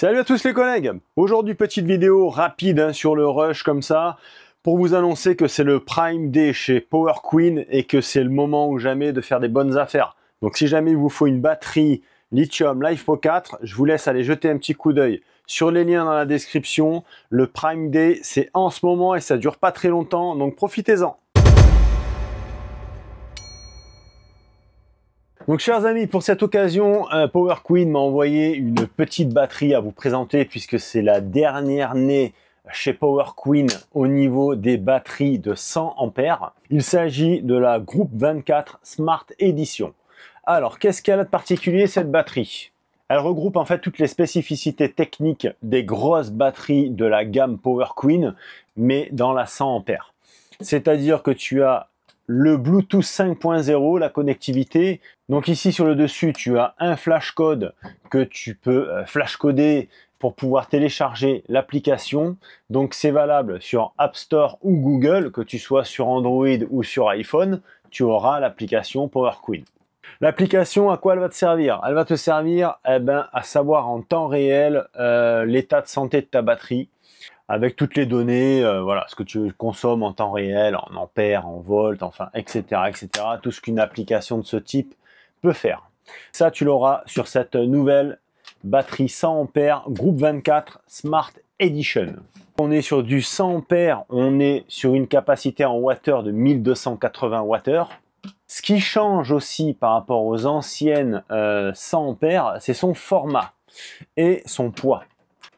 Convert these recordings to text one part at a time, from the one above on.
Salut à tous les collègues Aujourd'hui, petite vidéo rapide hein, sur le rush comme ça, pour vous annoncer que c'est le Prime Day chez Power Queen et que c'est le moment ou jamais de faire des bonnes affaires. Donc si jamais il vous faut une batterie Lithium Life 4, je vous laisse aller jeter un petit coup d'œil sur les liens dans la description. Le Prime Day, c'est en ce moment et ça dure pas très longtemps, donc profitez-en Donc chers amis, pour cette occasion, euh, Power Queen m'a envoyé une petite batterie à vous présenter puisque c'est la dernière née chez Power Queen au niveau des batteries de 100 ampères. Il s'agit de la Groupe 24 Smart Edition. Alors, qu'est-ce qu'elle a de particulier cette batterie Elle regroupe en fait toutes les spécificités techniques des grosses batteries de la gamme Power Queen, mais dans la 100 ampères. C'est-à-dire que tu as le Bluetooth 5.0, la connectivité. Donc ici sur le dessus, tu as un flashcode que tu peux euh, flashcoder pour pouvoir télécharger l'application. Donc c'est valable sur App Store ou Google, que tu sois sur Android ou sur iPhone, tu auras l'application Power Queen. L'application, à quoi elle va te servir Elle va te servir eh ben, à savoir en temps réel euh, l'état de santé de ta batterie, avec toutes les données, euh, voilà, ce que tu consommes en temps réel, en ampères, en volts, enfin, etc., etc., tout ce qu'une application de ce type peut faire. Ça, tu l'auras sur cette nouvelle batterie 100 ampères groupe 24 Smart Edition. On est sur du 100 ampères, on est sur une capacité en watt-heure de 1280 watt-heure. Ce qui change aussi par rapport aux anciennes 100 euh, ampères, c'est son format et son poids.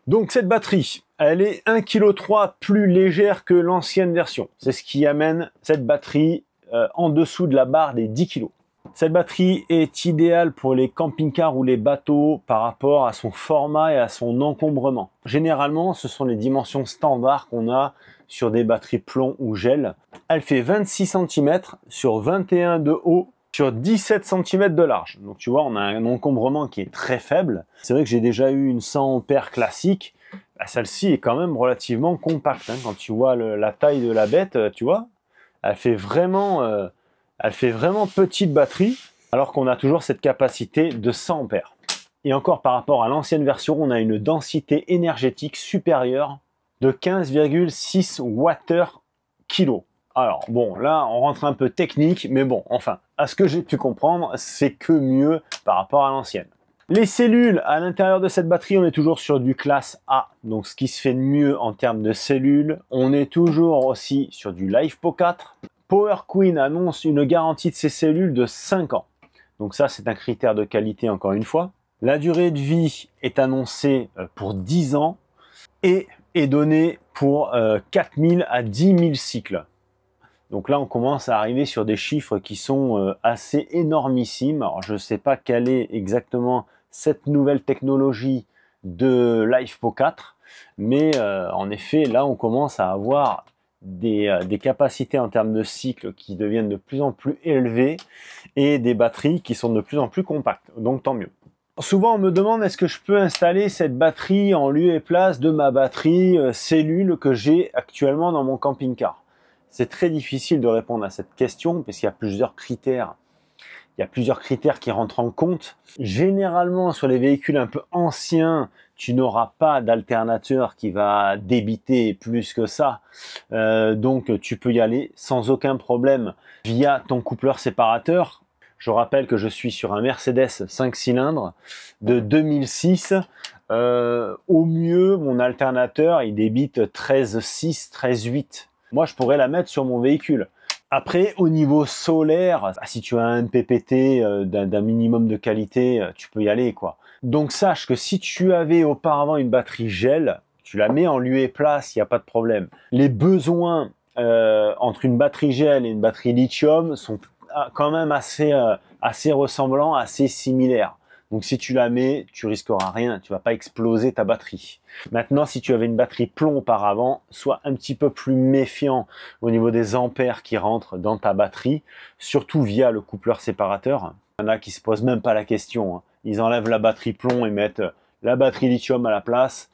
Donc cette batterie, elle est 1,3 kg plus légère que l'ancienne version. C'est ce qui amène cette batterie euh, en dessous de la barre des 10 kg. Cette batterie est idéale pour les camping-cars ou les bateaux par rapport à son format et à son encombrement. Généralement, ce sont les dimensions standards qu'on a sur des batteries plomb ou gel. Elle fait 26 cm sur 21 de haut sur 17 cm de large. Donc tu vois, on a un encombrement qui est très faible. C'est vrai que j'ai déjà eu une 100 ampères classique bah, celle-ci est quand même relativement compacte. Hein. Quand tu vois la taille de la bête, euh, tu vois, euh, elle fait vraiment, petite batterie, alors qu'on a toujours cette capacité de 100 ampères. Et encore par rapport à l'ancienne version, on a une densité énergétique supérieure de 15,6 Wh kg Alors bon, là on rentre un peu technique, mais bon, enfin, à ce que j'ai pu comprendre, c'est que mieux par rapport à l'ancienne. Les cellules, à l'intérieur de cette batterie, on est toujours sur du classe A, donc ce qui se fait de mieux en termes de cellules. On est toujours aussi sur du LiFePO 4. Power Queen annonce une garantie de ses cellules de 5 ans. Donc ça, c'est un critère de qualité encore une fois. La durée de vie est annoncée euh, pour 10 ans et est donnée pour 4000 euh, à 10 cycles. Donc là, on commence à arriver sur des chiffres qui sont euh, assez énormissimes. Alors, je ne sais pas quel est exactement cette nouvelle technologie de Lifepo 4. Mais euh, en effet, là, on commence à avoir euh, des, capacités en termes de cycle qui deviennent de plus en plus élevées et des batteries qui sont de plus en plus compactes. Donc tant mieux. Souvent, on me demande est-ce que je peux installer cette batterie en lieu et place de ma batterie euh, cellule que j'ai actuellement dans mon camping-car. C'est très difficile de répondre à cette question parce qu'il y a plusieurs critères il y a plusieurs critères qui rentrent en compte. Généralement, sur les véhicules un peu anciens, tu n'auras pas d'alternateur qui va débiter plus que ça. Euh, donc, tu peux y aller sans aucun problème via ton coupleur séparateur. Je rappelle que je suis sur un Mercedes 5 cylindres de 2006. Euh, au mieux, mon alternateur, il débite 13.6, 13.8. Moi, je pourrais la mettre sur mon véhicule. Après, au niveau solaire, ah, si tu as un PPT euh, d'un minimum de qualité, euh, tu peux y aller, quoi. Donc sache que si tu avais auparavant une batterie gel, tu la mets en lieu et place, il n'y a pas de problème. Les besoins euh, entre une batterie gel et une batterie lithium sont ah, quand même assez, assez ressemblants, assez similaires. Donc si tu la mets, tu risqueras rien, tu vas pas exploser ta batterie. Maintenant, si tu avais une batterie plomb auparavant, sois un petit peu plus méfiant au niveau des ampères qui rentrent dans ta batterie, surtout via le coupleur séparateur. Il y en a qui se posent même pas la question. Hein. Ils enlèvent la batterie plomb et mettent la batterie lithium à la place.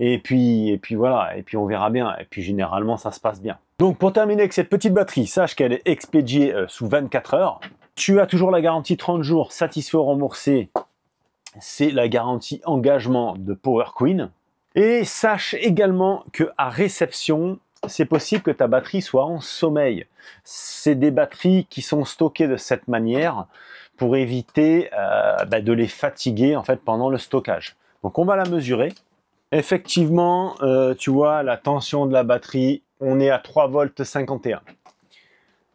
Et puis, et puis voilà, et puis on verra bien. Et puis généralement, ça se passe bien. Donc pour terminer avec cette petite batterie, sache qu'elle est expédiée euh, sous 24 heures. Tu as toujours la garantie 30 jours satisfait remboursé c'est la garantie engagement de Power Queen. Et sache également que à réception, c'est possible que ta batterie soit en sommeil. C'est des batteries qui sont stockées de cette manière pour éviter euh, bah, de les fatiguer en fait pendant le stockage. Donc on va la mesurer. Effectivement, euh, tu vois la tension de la batterie, on est à 3 volts 51.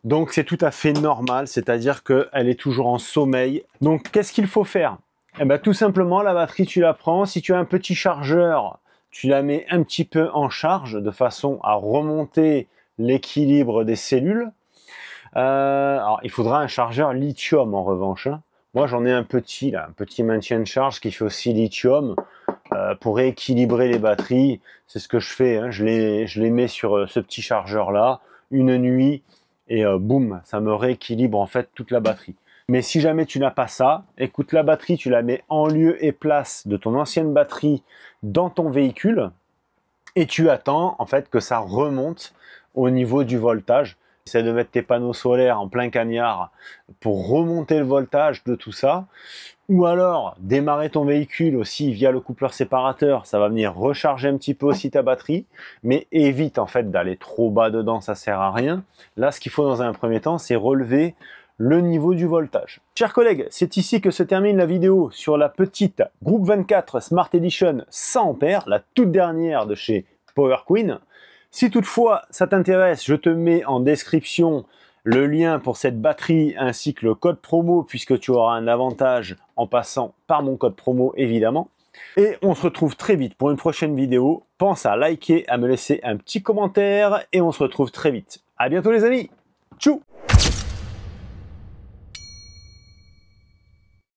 Donc c'est tout à fait normal, c'est-à-dire qu'elle est toujours en sommeil. Donc qu'est-ce qu'il faut faire eh ben, tout simplement, la batterie, tu la prends. Si tu as un petit chargeur, tu la mets un petit peu en charge de façon à remonter l'équilibre des cellules. Euh, alors, il faudra un chargeur lithium en revanche. Hein. Moi, j'en ai un petit, là, un petit maintien de charge qui fait aussi lithium euh, pour rééquilibrer les batteries. C'est ce que je fais. Hein. Je, les, je les mets sur euh, ce petit chargeur là, une nuit, et boum, ça me rééquilibre en fait toute la batterie. Mais si jamais tu n'as pas ça, écoute, la batterie, tu la mets en lieu et place de ton ancienne batterie dans ton véhicule et tu attends en fait que ça remonte au niveau du voltage. C'est de mettre tes panneaux solaires en plein cagnard pour remonter le voltage de tout ça. Ou alors démarrer ton véhicule aussi via le coupleur séparateur, ça va venir recharger un petit peu aussi ta batterie, mais évite en fait d'aller trop bas dedans, ça sert à rien. Là, ce qu'il faut dans un premier temps, c'est relever le niveau du voltage. Chers collègues, c'est ici que se termine la vidéo sur la petite Group 24 Smart Edition 100 A, la toute dernière de chez Power Queen. Si toutefois ça t'intéresse, je te mets en description le lien pour cette batterie ainsi que le code promo puisque tu auras un avantage en passant par mon code promo évidemment. Et on se retrouve très vite pour une prochaine vidéo. Pense à liker, à me laisser un petit commentaire et on se retrouve très vite. A bientôt les amis. Tchou